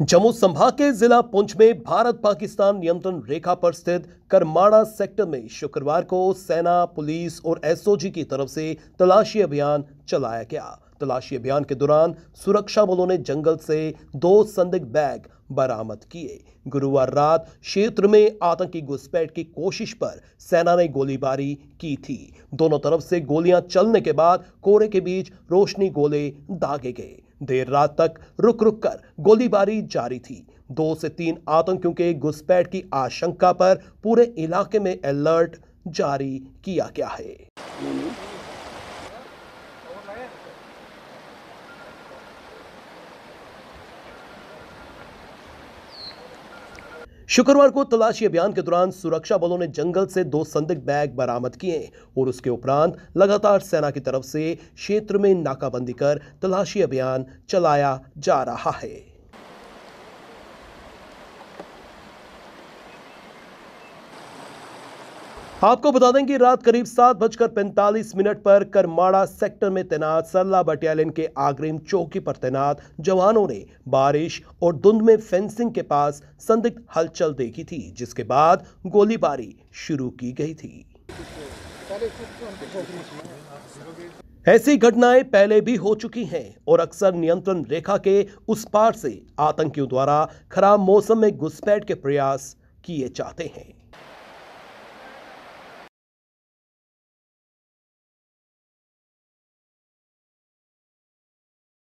जम्मू संभाग के जिला पुंछ में भारत पाकिस्तान नियंत्रण रेखा पर स्थित करमाड़ा सेक्टर में शुक्रवार को सेना पुलिस और एसओजी की तरफ से तलाशी अभियान चलाया गया तलाशी अभियान के दौरान सुरक्षा बलों ने जंगल से दो संदिग्ध बैग बरामद किए गुरुवार रात क्षेत्र में आतंकी घुसपैठ की कोशिश पर सेना ने गोलीबारी की थी दोनों तरफ से गोलियां चलने के बाद कोहरे के बीच रोशनी गोले दागे गए देर रात तक रुक रुक कर गोलीबारी जारी थी दो से तीन आतंकियों के घुसपैठ की आशंका पर पूरे इलाके में अलर्ट जारी किया गया है शुक्रवार को तलाशी अभियान के दौरान सुरक्षा बलों ने जंगल से दो संदिग्ध बैग बरामद किए और उसके उपरांत लगातार सेना की तरफ से क्षेत्र में नाकाबंदी कर तलाशी अभियान चलाया जा रहा है आपको बता दें कि रात करीब सात बजकर पैंतालीस मिनट पर करमाड़ा सेक्टर में तैनात सरला बटालियन के आग्रिम चौकी पर तैनात जवानों ने बारिश और धुंध में फेंसिंग के पास संदिग्ध हलचल देखी थी जिसके बाद गोलीबारी शुरू की गई थी ऐसी घटनाएं पहले भी हो चुकी हैं और अक्सर नियंत्रण रेखा के उस पार से आतंकियों द्वारा खराब मौसम में घुसपैठ के प्रयास किए जाते हैं